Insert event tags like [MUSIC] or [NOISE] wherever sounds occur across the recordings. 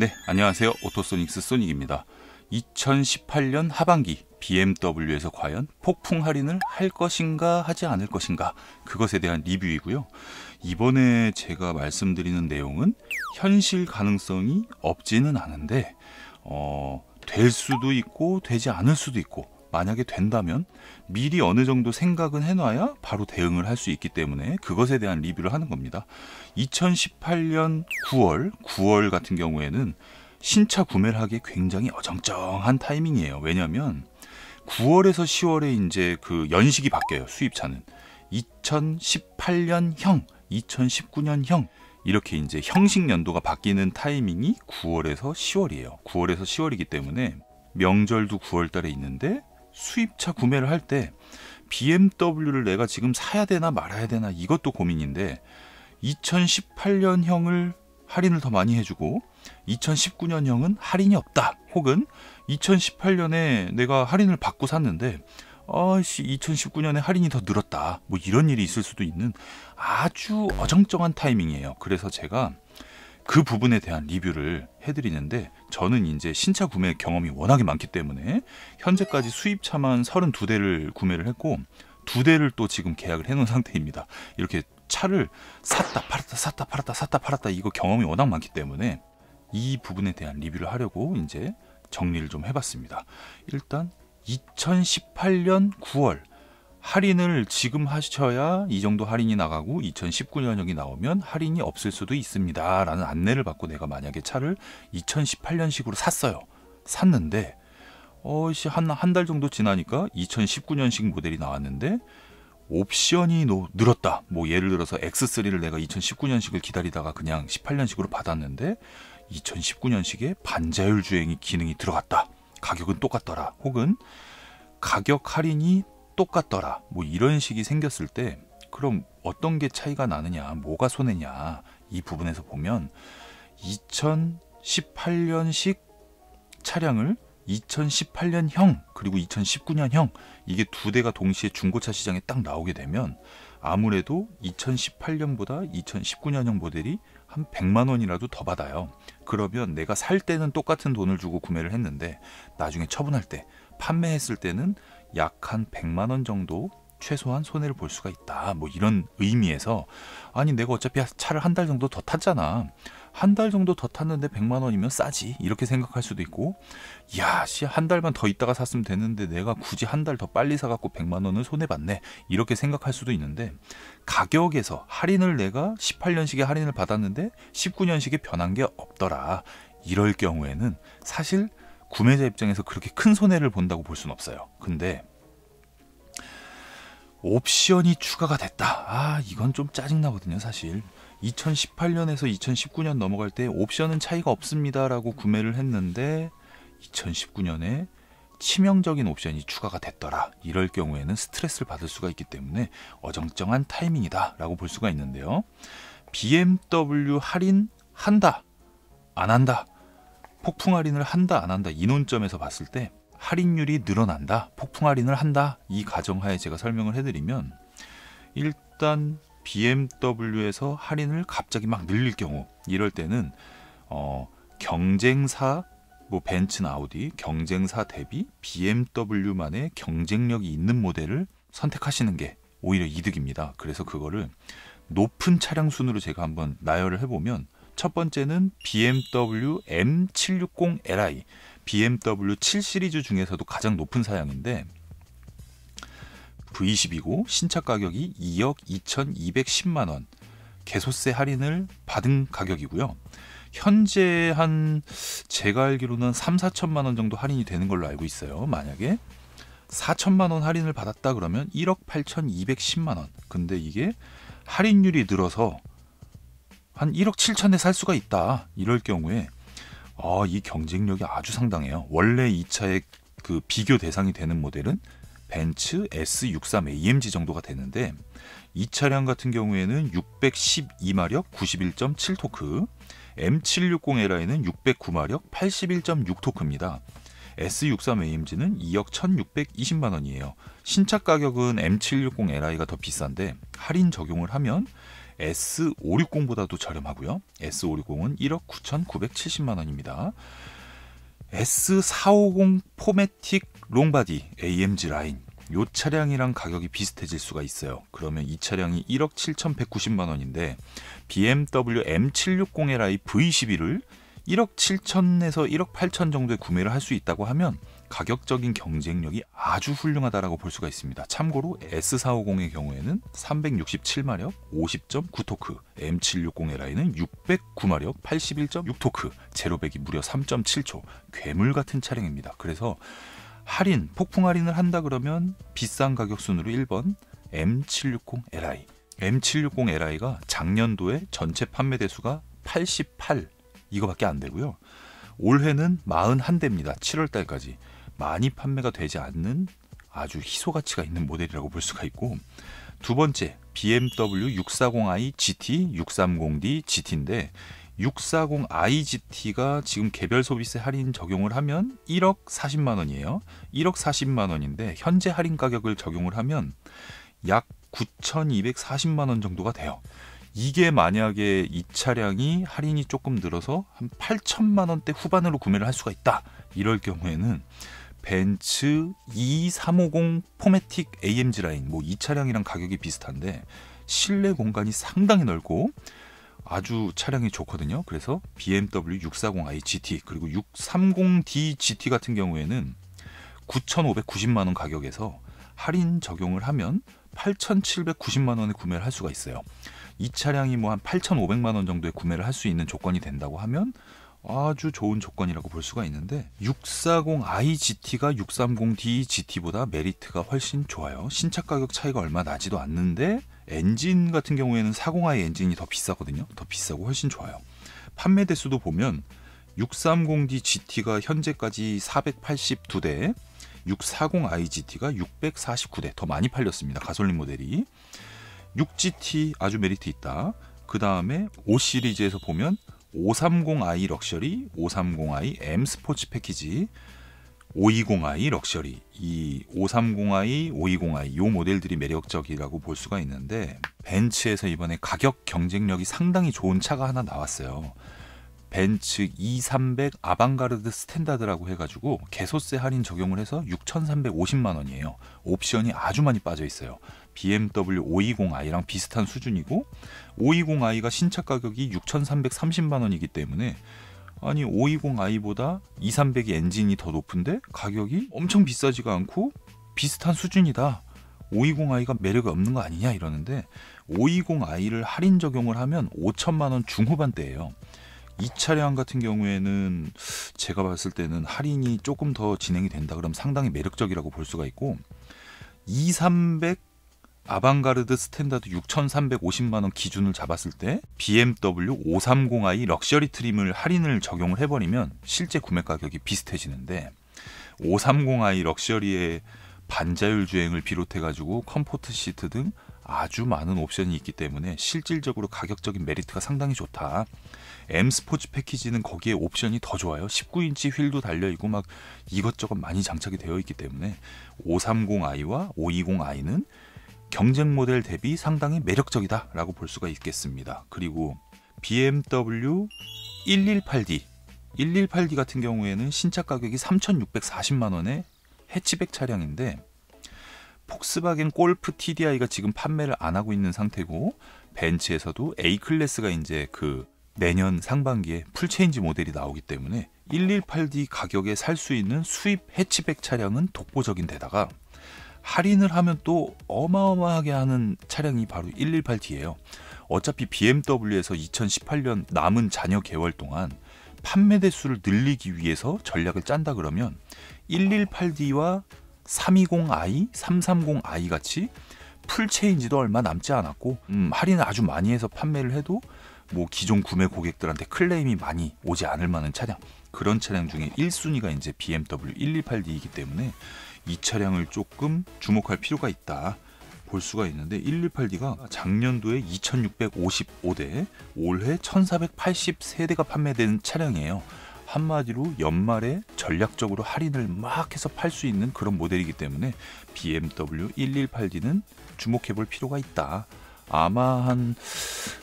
네, 안녕하세요. 오토소닉스 소닉입니다. 2018년 하반기 BMW에서 과연 폭풍 할인을 할 것인가 하지 않을 것인가 그것에 대한 리뷰이고요. 이번에 제가 말씀드리는 내용은 현실 가능성이 없지는 않은데 어, 될 수도 있고 되지 않을 수도 있고 만약에 된다면 미리 어느 정도 생각은 해놔야 바로 대응을 할 수 있기 때문에 그것에 대한 리뷰를 하는 겁니다. 2018년 9월, 9월 같은 경우에는 신차 구매를 하기 굉장히 어정쩡한 타이밍이에요. 왜냐하면 9월에서 10월에 이제 그 연식이 바뀌어요. 수입차는 2018년형, 2019년형 이렇게 이제 형식 연도가 바뀌는 타이밍이 9월에서 10월이에요. 9월에서 10월이기 때문에 명절도 9월 달에 있는데 수입차 구매를 할 때 BMW를 내가 지금 사야 되나 말아야 되나 이것도 고민인데 2018년형을 할인을 더 많이 해주고 2019년형은 할인이 없다 혹은 2018년에 내가 할인을 받고 샀는데 아씨 2019년에 할인이 더 늘었다 뭐 이런 일이 있을 수도 있는 아주 어정쩡한 타이밍이에요 그래서 제가 그 부분에 대한 리뷰를 해드리는데 저는 이제 신차 구매 경험이 워낙에 많기 때문에 현재까지 수입차만 32대를 구매를 했고 두 대를 또 지금 계약을 해놓은 [LAUGHS] 상태입니다. 이렇게 차를 샀다 팔았다 샀다 팔았다 샀다 팔았다 이거 경험이 워낙 많기 때문에 이 부분에 대한 리뷰를 하려고 이제 정리를 좀 해봤습니다. 일단 2018년 9월 할인을 지금 하셔야 이 정도 할인이 나가고 2019년형이 나오면 할인이 없을 수도 있습니다. 라는 안내를 받고 내가 만약에 차를 2018년식으로 샀어요. 샀는데, 어씨, 이 한, 한 달 정도 지나니까 2019년식 모델이 나왔는데, 옵션이 노, 늘었다. 뭐 예를 들어서 X3를 내가 2019년식을 기다리다가 그냥 18년식으로 받았는데, 2019년식에 반자율 주행이 기능이 들어갔다. 가격은 똑같더라. 혹은 가격 할인이 똑같더라. 뭐 이런 식이 생겼을 때 그럼 어떤 게 차이가 나느냐, 뭐가 손해냐 이 부분에서 보면 2018년식 차량을 2018년형 그리고 2019년형 이게 두 대가 동시에 중고차 시장에 딱 나오게 되면 아무래도 2018년보다 2019년형 모델이 한 100만 원이라도 더 받아요. 그러면 내가 살 때는 똑같은 돈을 주고 구매를 했는데 나중에 처분할 때 판매했을 때는 약한 100만 원 정도 최소한 손해를 볼 수가 있다. 뭐 이런 의미에서 아니 내가 어차피 차를 한 달 정도 더 탔잖아. 한 달 정도 더 탔는데 100만 원이면 싸지. 이렇게 생각할 수도 있고 야, 씨한 달만 더 있다가 샀으면 되는데 내가 굳이 한 달 더 빨리 사 갖고 100만 원을 손해 봤네. 이렇게 생각할 수도 있는데 가격에서 할인을 내가 18년식에 할인을 받았는데 19년식에 변한 게 없더라. 이럴 경우에는 사실 구매자 입장에서 그렇게 큰 손해를 본다고 볼 수는 없어요. 근데 옵션이 추가가 됐다. 아, 이건 좀 짜증나거든요, 사실. 2018년에서 2019년 넘어갈 때 옵션은 차이가 없습니다라고 구매를 했는데 2019년에 치명적인 옵션이 추가가 됐더라. 이럴 경우에는 스트레스를 받을 수가 있기 때문에 어정쩡한 타이밍이다라고 볼 수가 있는데요. BMW 할인 한다. 안 한다. 폭풍 할인을 한다 안 한다 이논점에서 봤을 때 할인율이 늘어난다 폭풍 할인을 한다 이 가정하에 제가 설명을 해드리면 일단 BMW에서 할인을 갑자기 막 늘릴 경우 이럴 때는 어, 경쟁사 뭐 벤츠나 아우디 경쟁사 대비 BMW만의 경쟁력이 있는 모델을 선택하시는 게 오히려 이득입니다. 그래서 그거를 높은 차량 순으로 제가 한번 나열을 해보면 첫 번째는 BMW M760Li, BMW 7 시리즈 중에서도 가장 높은 사양인데 v 1 0이고 신차 가격이 2억 2,210만 원. 개소세 할인을 받은 가격이고요. 현재 한 제가 알기로는 3, 4천만 원 정도 할인이 되는 걸로 알고 있어요. 만약에 4천만 원 할인을 받았다 그러면 1억 8,210만 원. 근데 이게 할인율이 늘어서 한 1억 7천에 살 수가 있다. 이럴 경우에 아, 이 경쟁력이 아주 상당해요. 원래 이차의그 비교 대상이 되는 모델은 벤츠 S63 AMG 정도가 되는데 이 차량 같은 경우에는 612마력 91.7토크, M760Li는 609마력 81.6토크입니다. S63 AMG는 2억 1,620만 원이에요. 신차 가격은 M760Li가 더 비싼데 할인 적용을 하면 S560보다도 저렴하고요. S560은 1억 9,970만 원입니다. S450 포메틱 롱바디 AMG 라인 요 차량이랑 가격이 비슷해질 수가 있어요. 그러면 이 차량이 1억 7,190만 원인데 BMW M760Li V12를 1억 7천에서 1억 8천 정도에 구매를 할 수 있다고 하면 가격적인 경쟁력이 아주 훌륭하다라고 볼 수가 있습니다. 참고로 S450의 경우에는 367마력 50.9토크, M760의 라인은 609마력 81.6토크, 제로백이 무려 3.7초, 괴물 같은 차량입니다. 그래서 할인, 폭풍 할인을 한다 그러면 비싼 가격 순으로 1번 M760 Li. M760 Li가 작년도에 전체 판매 대수가 88 이거밖에 안 되고요. 올해는 41대입니다. 7월 달까지. 많이 판매가 되지 않는 아주 희소 가치가 있는 모델이라고 볼 수가 있고 두 번째 BMW 640i GT, 630d GT인데 640i GT가 지금 개별 소비세 할인 적용을 하면 1억 40만 원이에요. 1억 40만 원인데 현재 할인 가격을 적용을 하면 약 9,240만 원 정도가 돼요. 이게 만약에 이 차량이 할인이 조금 늘어서 한 8천만 원대 후반으로 구매를 할 수가 있다. 이럴 경우에는 벤츠 2350 포메틱 AMG 라인 뭐 이 차량이랑 가격이 비슷한데 실내 공간이 상당히 넓고 아주 차량이 좋거든요. 그래서 BMW 640i GT 그리고 630d GT 같은 경우에는 9,590만 원 가격에서 할인 적용을 하면 8,790만 원에 구매를 할 수가 있어요. 이 차량이 뭐 한 8,500만 원 정도에 구매를 할 수 있는 조건이 된다고 하면 아주 좋은 조건이라고 볼 수가 있는데 640i GT가 630d GT보다 메리트가 훨씬 좋아요. 신차 가격 차이가 얼마 나지도 않는데 엔진 같은 경우에는 40i 엔진이 더 비싸거든요. 더 비싸고 훨씬 좋아요. 판매 대수도 보면 630d GT가 현재까지 482대, 640i GT가 649대 더 많이 팔렸습니다. 가솔린 모델이 6GT 아주 메리트 있다. 그 다음에 5 시리즈에서 보면 530i 럭셔리, 530i M 스포츠 패키지, 520i 럭셔리, 이 530i, 520i 요 모델들이 매력적이라고 볼 수가 있는데 벤츠에서 이번에 가격 경쟁력이 상당히 좋은 차가 하나 나왔어요. 벤츠 2300 아방가르드 스탠다드라고 해가지고 개소세 할인 적용을 해서 6,350만 원이에요. 옵션이 아주 많이 빠져 있어요. BMW 520i랑 비슷한 수준이고 520i가 신차 가격이 6,330만 원이기 때문에 아니 520i보다 2300이 엔진이 더 높은데 가격이 엄청 비싸지가 않고 비슷한 수준이다. 520i가 매력이 없는 거 아니냐 이러는데 520i를 할인 적용을 하면 5천만 원 중후반대예요. 이 차량 같은 경우에는 제가 봤을 때는 할인이 조금 더 진행이 된다 그럼 상당히 매력적이라고 볼 수가 있고 2300 아방가르드 스탠다드 6,350만 원 기준을 잡았을 때 BMW 530i 럭셔리 트림을 할인을 적용을 해버리면 실제 구매 가격이 비슷해지는데 530i 럭셔리의 반자율 주행을 비롯해가지고 컴포트 시트 등 아주 많은 옵션이 있기 때문에 실질적으로 가격적인 메리트가 상당히 좋다. M 스포츠 패키지는 거기에 옵션이 더 좋아요. 19인치 휠도 달려있고 막 이것저것 많이 장착이 되어 있기 때문에 530i와 520i는 경쟁 모델 대비 상당히 매력적이다라고 볼 수가 있겠습니다. 그리고 BMW 118D 118D 같은 경우에는 신차 가격이 3,640만 원에 해치백 차량인데 폭스바겐 골프 TDI가 지금 판매를 안 하고 있는 상태고 벤츠에서도 A 클래스가 이제 그 내년 상반기에 풀체인지 모델이 나오기 때문에 118D 가격에 살 수 있는 수입 해치백 차량은 독보적인 데다가 할인을 하면 또 어마어마하게 하는 차량이 바로 118D예요. 어차피 BMW에서 2018년 남은 잔여 개월 동안 판매 대수를 늘리기 위해서 전략을 짠다 그러면 118D와 320i, 330i 같이 풀체인지도 얼마 남지 않았고 음. 음, 할인을 아주 많이 해서 판매를 해도 뭐 기존 구매 고객들한테 클레임이 많이 오지 않을 만한 차량 그런 차량 중에 1순위가 이제 BMW 128D이기 때문에 이 차량을 조금 주목할 필요가 있다 볼 수가 있는데 118D가 작년도에 2655대 올해 1483대가 판매된 차량이에요 한마디로 연말에 전략적으로 할인을 막 해서 팔 수 있는 그런 모델이기 때문에 BMW 118D는 주목해 볼 필요가 있다. 아마 한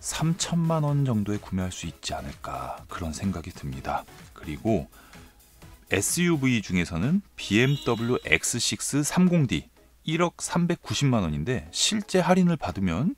3천만 원 정도에 구매할 수 있지 않을까 그런 생각이 듭니다. 그리고 SUV 중에서는 BMW X6 30D 1억 390만 원인데 실제 할인을 받으면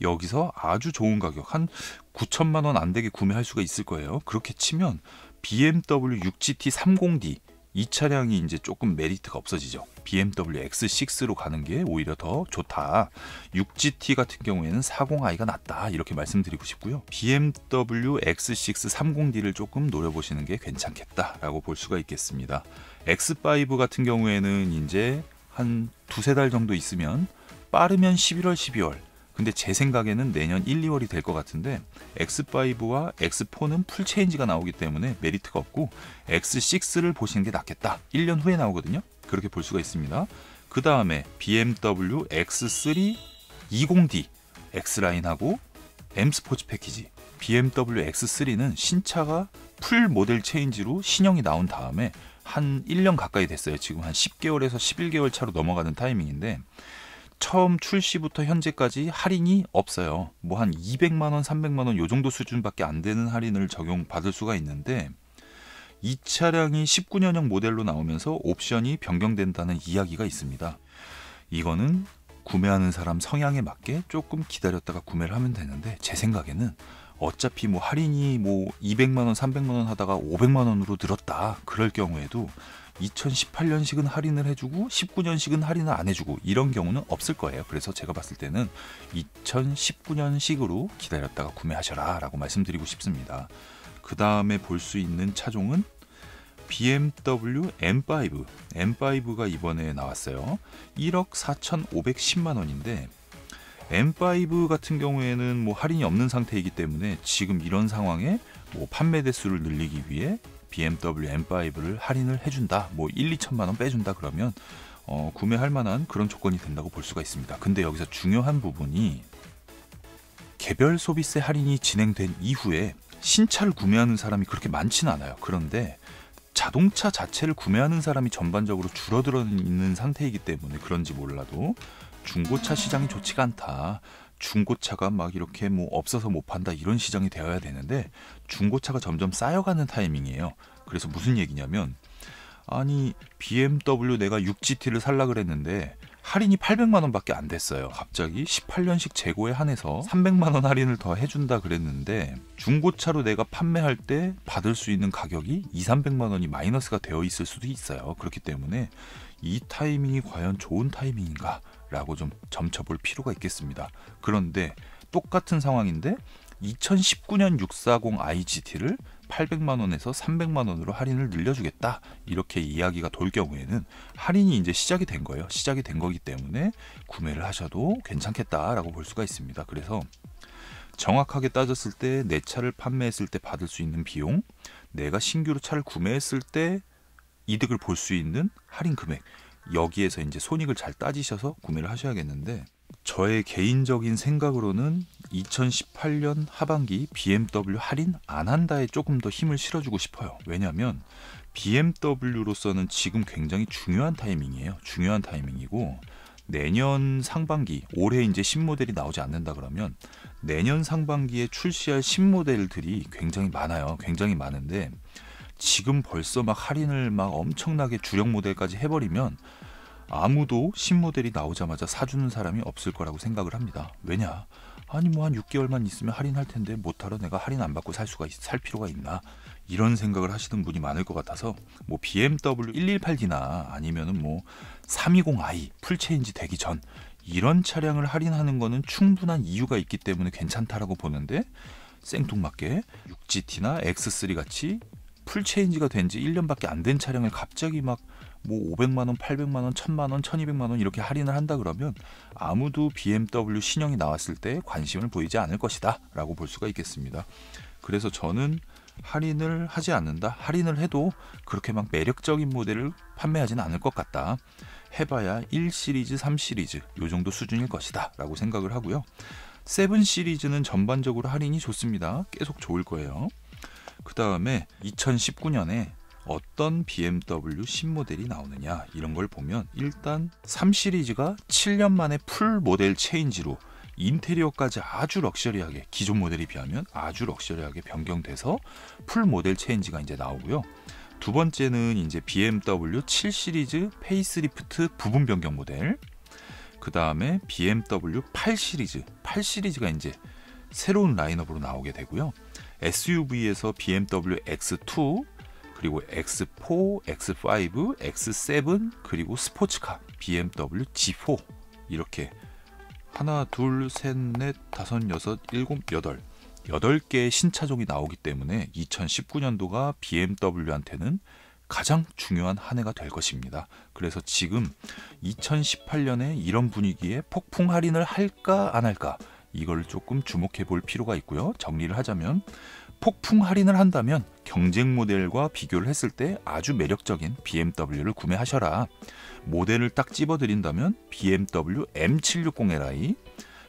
여기서 아주 좋은 가격 한 9천만 원 안 되게 구매할 수가 있을 거예요. 그렇게 치면 BMW 6GT 30D 이 차량이 이제 조금 메리트가 없어지죠. BMW X6로 가는 게 오히려 더 좋다. 6GT 같은 경우에는 40i가 낫다. 이렇게 말씀드리고 싶고요. BMW X6 30D를 조금 노려보시는 게 괜찮겠다라고 볼 수가 있겠습니다. X5 같은 경우에는 이제 한 두세 달 정도 있으면 빠르면 11월, 12월 근데 제 생각에는 내년 1, 2월이 될 것 같은데 X5와 X4는 풀체인지가 나오기 때문에 메리트가 없고 X6를 보시는 게 낫겠다. 1년 후에 나오거든요. 그렇게 볼 수가 있습니다. 그 다음에 BMW X3 20D X라인하고 M 스포츠 패키지 BMW X3는 신차가 풀 모델 체인지로 신형이 나온 다음에 한 1년 가까이 됐어요. 지금 한 10개월에서 11개월 차로 넘어가는 타이밍인데 처음 출시부터 현재까지 할인이 없어요. 뭐 한 200만 원, 300만 원 요 정도 수준밖에 안 되는 할인을 적용받을 수가 있는데 이 차량이 19년형 모델로 나오면서 옵션이 변경된다는 이야기가 있습니다. 이거는 구매하는 사람 성향에 맞게 조금 기다렸다가 구매를 하면 되는데 제 생각에는 어차피 뭐 할인이 뭐 200만 원, 300만 원 하다가 500만 원으로 늘었다. 그럴 경우에도 2018년식은 할인을 해주고 19년식은 할인을 안 해주고 이런 경우는 없을 거예요. 그래서 제가 봤을 때는 2019년식으로 기다렸다가 구매하셔라 라고 말씀드리고 싶습니다. 그 다음에 볼 수 있는 차종은 BMW M5. M5가 이번에 나왔어요. 1억 4,510만 원인데 M5 같은 경우에는 뭐 할인이 없는 상태이기 때문에 지금 이런 상황에 뭐 판매 대수를 늘리기 위해 BMW M5를 할인을 해준다, 뭐 1, 2천만 원 빼준다 그러면 어, 구매할 만한 그런 조건이 된다고 볼 수가 있습니다. 근데 여기서 중요한 부분이 개별 소비세 할인이 진행된 이후에 신차를 구매하는 사람이 그렇게 많지는 않아요. 그런데 자동차 자체를 구매하는 사람이 전반적으로 줄어들어 있는 상태이기 때문에 그런지 몰라도 중고차 시장이 좋지가 않다. 중고차가 막 이렇게 뭐 없어서 못 판다 이런 시장이 되어야 되는데 중고차가 점점 쌓여가는 타이밍이에요. 그래서 무슨 얘기냐면 아니 BMW 내가 6GT를 살라 그랬는데 할인이 800만 원밖에 안 됐어요. 갑자기 18년식 재고에 한해서 300만 원 할인을 더 해준다 그랬는데 중고차로 내가 판매할 때 받을 수 있는 가격이 2, 300만 원이 마이너스가 되어 있을 수도 있어요. 그렇기 때문에 이 타이밍이 과연 좋은 타이밍인가? 라고 좀 점쳐볼 필요가 있겠습니다. 그런데 똑같은 상황인데 2019년 640 IGT를 800만 원에서 300만 원으로 할인을 늘려주겠다 이렇게 이야기가 돌 경우에는 할인이 이제 시작이 된 거예요. 시작이 된 거기 때문에 구매를 하셔도 괜찮겠다라고 볼 수가 있습니다. 그래서 정확하게 따졌을 때 내 차를 판매했을 때 받을 수 있는 비용, 내가 신규로 차를 구매했을 때 이득을 볼 수 있는 할인 금액 여기에서 이제 손익을 잘 따지셔서 구매를 하셔야겠는데 저의 개인적인 생각으로는 2018년 하반기 BMW 할인 안 한다에 조금 더 힘을 실어주고 싶어요. 왜냐하면 BMW로서는 지금 굉장히 중요한 타이밍이에요. 중요한 타이밍이고 내년 상반기 올해 이제 신모델이 나오지 않는다 그러면 내년 상반기에 출시할 신모델들이 굉장히 많아요. 굉장히 많은데 지금 벌써 막 할인을 막 엄청나게 주력 모델까지 해버리면 아무도 신모델이 나오자마자 사주는 사람이 없을 거라고 생각을 합니다. 왜냐? 아니 뭐 한 6개월만 있으면 할인할 텐데 못하러 내가 할인 안 받고 살 수가 있, 살 필요가 있나 이런 생각을 하시는 분이 많을 것 같아서 뭐 BMW 118D나 아니면은 뭐 320i 풀체인지 되기 전 이런 차량을 할인하는 거는 충분한 이유가 있기 때문에 괜찮다라고 보는데 생뚱맞게 6GT나 X3 같이 풀체인지가 된 지 1년밖에 안 된 차량을 갑자기 막뭐 500만 원, 800만 원, 1000만 원, 1200만 원 이렇게 할인을 한다 그러면 아무도 BMW 신형이 나왔을 때 관심을 보이지 않을 것이다라고 볼 수가 있겠습니다. 그래서 저는 할인을 하지 않는다. 할인을 해도 그렇게 막 매력적인 모델을 판매하지는 않을 것 같다. 해봐야 1시리즈, 3시리즈 요 정도 수준일 것이다 라고 생각을 하고요. 7 시리즈는 전반적으로 할인이 좋습니다. 계속 좋을 거예요. 그 다음에 2019년에 어떤 BMW 신모델이 나오느냐 이런 걸 보면 일단 3 시리즈가 7년 만에 풀 모델 체인지로 인테리어까지 아주 럭셔리하게 기존 모델에 비하면 아주 럭셔리하게 변경돼서 풀 모델 체인지가 이제 나오고요. 두 번째는 이제 BMW 7 시리즈 페이스리프트 부분 변경 모델. 그 다음에 BMW 8 시리즈, 8 시리즈가 이제 새로운 라인업으로 나오게 되고요. SUV에서 BMW X2, 그리고 X4, X5, X7, 그리고 스포츠카 BMW G4 이렇게 하나, 둘, 셋, 넷, 다섯, 여섯, 일곱, 여덟 여덟 개의 신차종이 나오기 때문에 2019년도가 BMW한테는 가장 중요한 한 해가 될 것입니다. 그래서 지금 2018년에 이런 분위기에 폭풍 할인을 할까 안 할까 이걸 조금 주목해 볼 필요가 있고요. 정리를 하자면 폭풍 할인을 한다면 경쟁 모델과 비교를 했을 때 아주 매력적인 BMW를 구매하셔라. 모델을 딱 집어드린다면 BMW M760Li,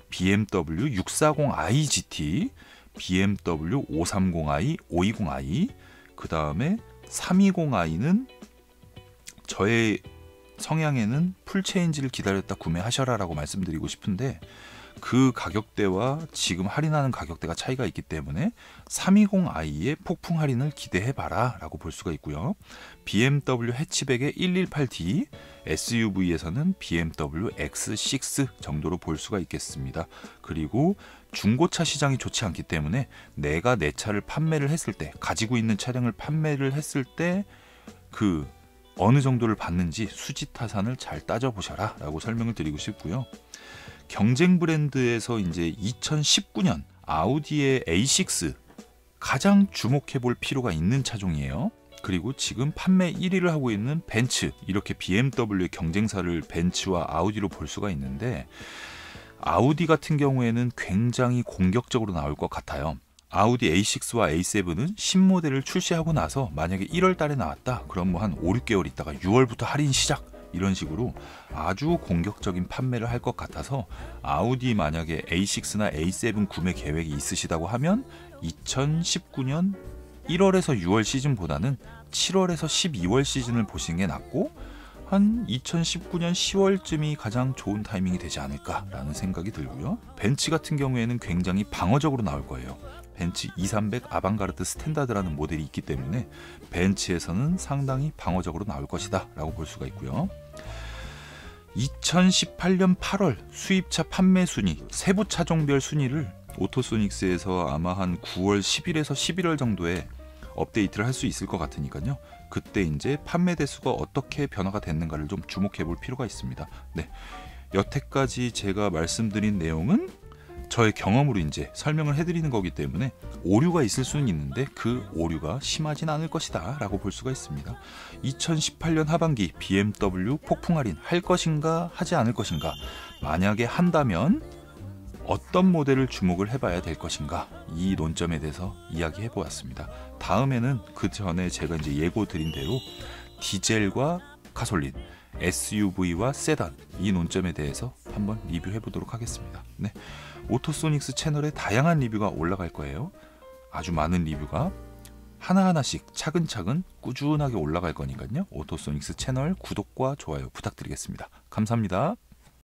BMW 640i GT, BMW 530i, 520i, 그 다음에 320i는 저의 성향에는 풀체인지를 기다렸다 구매하셔라라고 말씀드리고 싶은데 그 가격대와 지금 할인하는 가격대가 차이가 있기 때문에 320i의 폭풍 할인을 기대해봐라 라고 볼 수가 있고요. BMW 해치백의 118D, SUV에서는 BMW X6 정도로 볼 수가 있겠습니다. 그리고 중고차 시장이 좋지 않기 때문에 내가 내 차를 판매를 했을 때, 가지고 있는 차량을 판매를 했을 때그 어느 정도를 받는지 수지타산을 잘 따져보셔라 라고 설명을 드리고 싶고요. 경쟁 브랜드에서 이제 2019년 아우디의 A6 가장 주목해 볼 필요가 있는 차종이에요. 그리고 지금 판매 1위를 하고 있는 벤츠 이렇게 BMW의 경쟁사를 벤츠와 아우디로 볼 수가 있는데 아우디 같은 경우에는 굉장히 공격적으로 나올 것 같아요. 아우디 A6와 A7은 신모델을 출시하고 나서 만약에 1월 달에 나왔다 그럼 뭐한 5, 6개월 있다가 6월부터 할인 시작 이런 식으로 아주 공격적인 판매를 할 것 같아서 아우디 만약에 A6나 A7 구매 계획이 있으시다고 하면 2019년 1월에서 6월 시즌보다는 7월에서 12월 시즌을 보시는 게 낫고 한 2019년 10월쯤이 가장 좋은 타이밍이 되지 않을까라는 생각이 들고요. 벤츠 같은 경우에는 굉장히 방어적으로 나올 거예요. 벤츠 2300 아방가르드 스탠다드라는 모델이 있기 때문에 벤츠에서는 상당히 방어적으로 나올 것이다 라고 볼 수가 있고요. 2018년 8월 수입차 판매 순위, 세부 차종별 순위를 오토소닉스에서 아마 한 9월 10일에서 11월 정도에 업데이트를 할 수 있을 것 같으니까요. 그때 이제 판매 대수가 어떻게 변화가 됐는가를 좀 주목해 볼 필요가 있습니다. 네. 여태까지 제가 말씀드린 내용은 저의 경험으로 이제 설명을 해드리는 거기 때문에 오류가 있을 수는 있는데 그 오류가 심하진 않을 것이다 라고 볼 수가 있습니다. 2018년 하반기 BMW 폭풍 할인 할 것인가 하지 않을 것인가 만약에 한다면 어떤 모델을 주목을 해봐야 될 것인가 이 논점에 대해서 이야기해 보았습니다. 다음에는 그 전에 제가 이제 예고 드린 대로 디젤과 가솔린 SUV와 세단 이 논점에 대해서 한번 리뷰해 보도록 하겠습니다. 네. 오토소닉스 채널에 다양한 리뷰가 올라갈 거예요. 아주 많은 리뷰가 하나하나씩 차근차근 꾸준하게 올라갈 거니까요. 오토소닉스 채널 구독과 좋아요 부탁드리겠습니다. 감사합니다.